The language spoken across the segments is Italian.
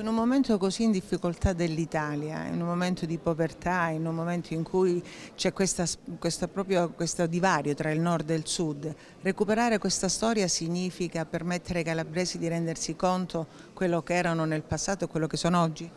In un momento così in difficoltà dell'Italia, in un momento di povertà, in un momento in cui c'è proprio questo divario tra il nord e il sud, recuperare questa storia significa permettere ai calabresi di rendersi conto quello che erano nel passato e quello che sono oggi?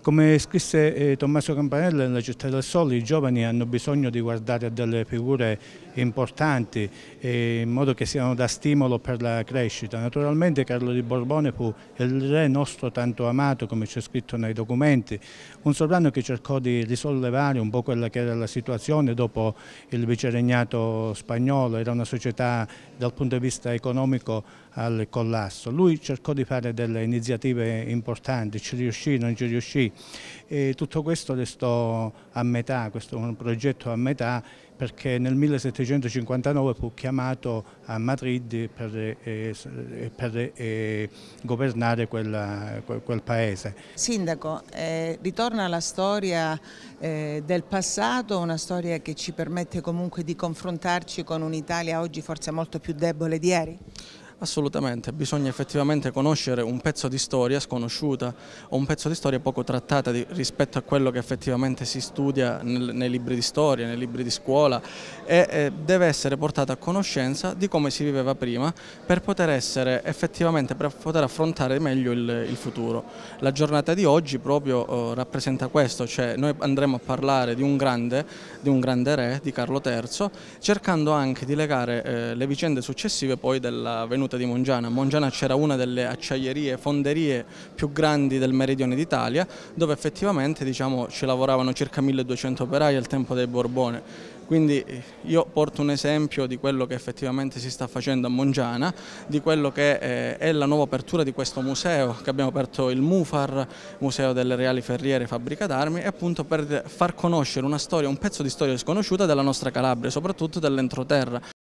Come scrisse eh, Tommaso Campanella nella Città del Sole, i giovani hanno bisogno di guardare a delle figure importanti eh, in modo che siano da stimolo per la crescita. Naturalmente Carlo di Borbone fu il re nostro tanto amato, come c'è scritto nei documenti, un sovrano che cercò di risollevare un po' quella che era la situazione dopo il viceregnato spagnolo, era una società dal punto di vista economico al collasso. Lui cercò di fare delle iniziative importanti, ci riuscì, non ci riuscì, poi tutto questo restò a metà, questo è un progetto a metà perché nel 1759 fu chiamato a Madrid per, eh, eh per eh, governare quella, quel, quel, paese. Sindaco, eh, ritorna alla storia eh, del passato, una storia che ci permette comunque di confrontarci con un'Italia oggi forse molto più debole di ieri? Assolutamente, bisogna effettivamente conoscere un pezzo di storia sconosciuta o un pezzo di storia poco trattata di, rispetto a quello che effettivamente si studia nel, nei libri di storia, nei libri di scuola e eh, deve essere portata a conoscenza di come si viveva prima per poter essere effettivamente, per poter affrontare meglio il, il futuro. La giornata di oggi proprio eh, rappresenta questo, cioè noi andremo a parlare di un grande, di un grande re, di Carlo III, cercando anche di legare eh, le vicende successive poi della venuta tenuta di Mongiana. A Mongiana c'era una delle acciaierie, fonderie più grandi del meridione d'Italia, dove effettivamente diciamo, ci lavoravano circa 1200 operai al tempo dei Borbone. Quindi eh, io porto un esempio di quello che effettivamente si sta facendo a Mongiana, di quello che eh, è la nuova apertura di questo museo che abbiamo aperto il MUFAR, Museo delle Reali Ferriere e Fabbrica d'Armi, appunto per far conoscere una storia, un pezzo di storia sconosciuta della nostra Calabria, soprattutto dell'entroterra.